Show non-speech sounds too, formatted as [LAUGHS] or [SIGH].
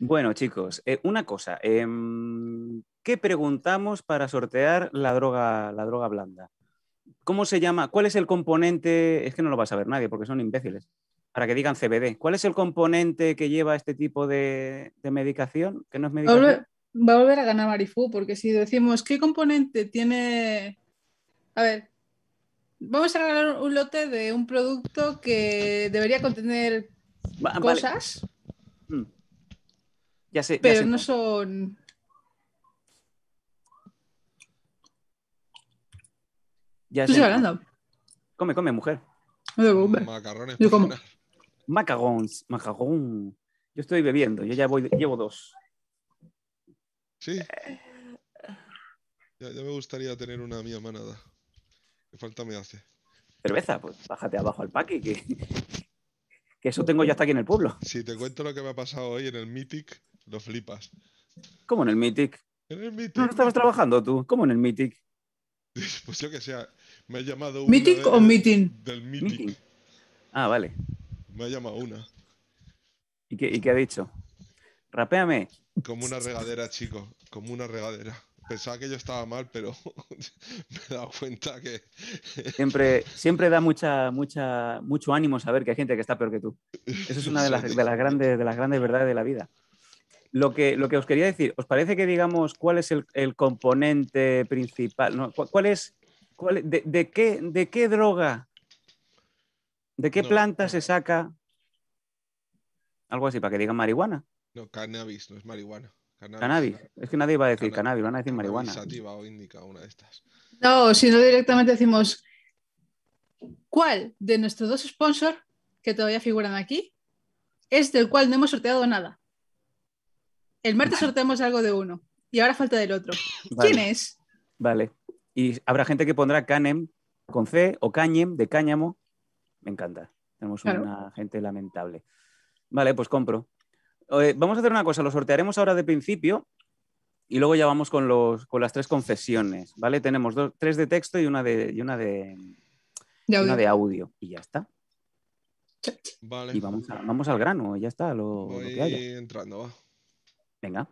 Bueno, chicos, eh, una cosa. Em, ¿Qué preguntamos para sortear la droga, la droga blanda? ¿Cómo se llama? ¿Cuál es el componente? Es que no lo va a saber nadie porque son imbéciles. Para que digan CBD. ¿Cuál es el componente que lleva este tipo de, medicación? Que no es Va a, volver, a ganar Marifú, porque si decimos qué componente tiene. A ver, vamos a regalar un lote de un producto que debería contener cosas. Pero no son. Ya estoy Come, come, mujer. Macarrones. Yo como. Macarons, macarón. Yo estoy bebiendo, yo ya voy, llevo dos. Sí. Ya, me gustaría tener una mía manada. ¿Qué falta me hace? Cerveza, pues bájate abajo al paqui, que, que eso tengo ya hasta aquí en el pueblo. Si te cuento lo que me ha pasado hoy en el Mythic, lo flipas. ¿Cómo en el Mythic? En el Mythic. No, no estabas trabajando tú. ¿Cómo en el Mythic? [LAUGHS] Pues yo que sea. Me ha llamado una. ¿Mythic o Meeting? Del Ah, vale. Me ha llamado una. ¿Y qué, ha dicho? Rapéame. Como una regadera, chico. Como una regadera. Pensaba que yo estaba mal, pero [LAUGHS] me he dado cuenta que. [LAUGHS] siempre, siempre da mucha, mucha, mucho ánimo saber que hay gente que está peor que tú. Eso es una de las, de las, grandes, de las grandes verdades de la vida lo que, os quería decir, ¿os parece que digamos cuál es el, componente principal? ¿Cuál es, de, qué, de qué droga, de qué planta se saca algo así para que digan marihuana? No, cannabis, no es marihuana. Cannabis. Es que nadie va a decir cannabis, van a decir marihuana. Sativa o No, sino directamente decimos, ¿cuál de nuestros dos sponsors que todavía figuran aquí es del cual no hemos sorteado nada? El martes sorteamos algo de uno y ahora falta del otro. ¿Quién es? Vale. Y habrá gente que pondrá Canem con C o Cañem de cáñamo. Me encanta. Tenemos una gente lamentable. Vale, pues compro. vamos a hacer una cosa, lo sortearemos ahora de principio y luego ya vamos con, los, con las tres confesiones, ¿vale? Tenemos dos, tres de texto y una de, y una de, audio. y ya está. Vale. Y vamos, vamos al grano, ya está, lo, entrando, Venga.